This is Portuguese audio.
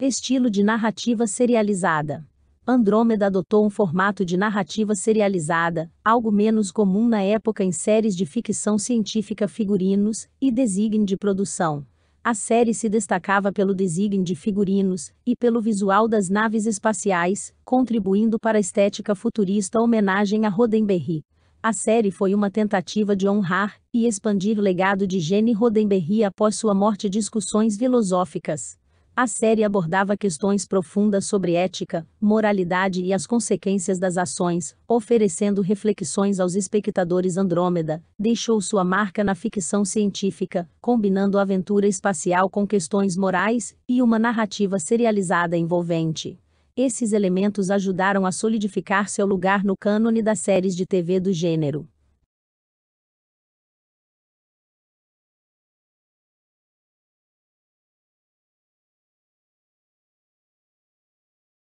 Estilo de narrativa serializada. Andrômeda adotou um formato de narrativa serializada, algo menos comum na época em séries de ficção científica figurinos e design de produção. A série se destacava pelo design de figurinos e pelo visual das naves espaciais, contribuindo para a estética futurista homenagem a Roddenberry. A série foi uma tentativa de honrar e expandir o legado de Gene Roddenberry após sua morte discussões filosóficas a série abordava questões profundas sobre ética, moralidade e as consequências das ações, oferecendo reflexões aos espectadores. Andrômeda deixou sua marca na ficção científica, combinando aventura espacial com questões morais e uma narrativa serializada envolvente. Esses elementos ajudaram a solidificar seu lugar no cânone das séries de TV do gênero.